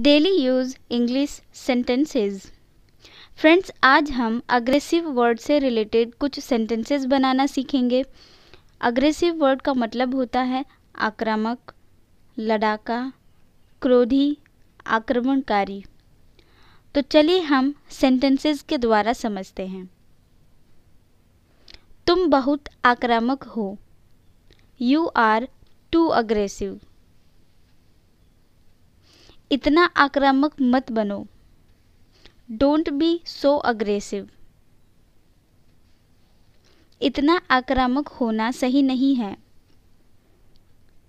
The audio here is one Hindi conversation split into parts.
Daily use English sentences friends आज हम अग्रेसिव वर्ड से रिलेटेड कुछ सेंटेंसेस बनाना सीखेंगे अग्रेसिव वर्ड का मतलब होता है आक्रामक लड़ाका क्रोधी आक्रमणकारी तो चलिए हम सेंटेंसेस के द्वारा समझते हैं तुम बहुत आक्रामक हो यू आर टू अग्रेसिव इतना आक्रामक मत बनो डोंट बी सो अग्रेसिव इतना आक्रामक होना सही नहीं है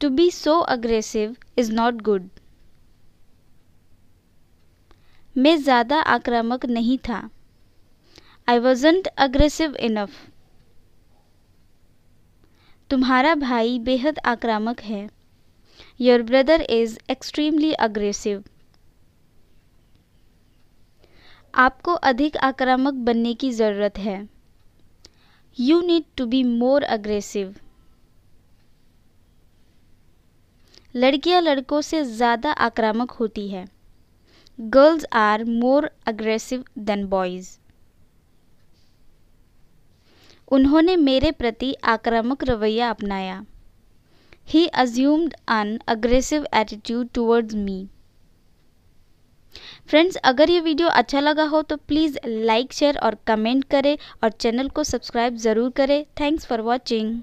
to be so aggressive is not good मैं ज़्यादा आक्रामक नहीं था आई वॉजेंट अग्रेसिव इनफ तुम्हारा भाई बेहद आक्रामक है Your brother is extremely aggressive. आपको अधिक आक्रामक बनने की ज़रूरत है you need to be more aggressive लड़कियां लड़कों से ज़्यादा आक्रामक होती है girls are more aggressive than boys उन्होंने मेरे प्रति आक्रामक रवैया अपनाया He assumed an aggressive attitude towards me. Friends अगर ये वीडियो अच्छा लगा हो तो प्लीज़ लाइक शेयर और कमेंट करें और चैनल को सब्सक्राइब ज़रूर करें थैंक्स फॉर वॉचिंग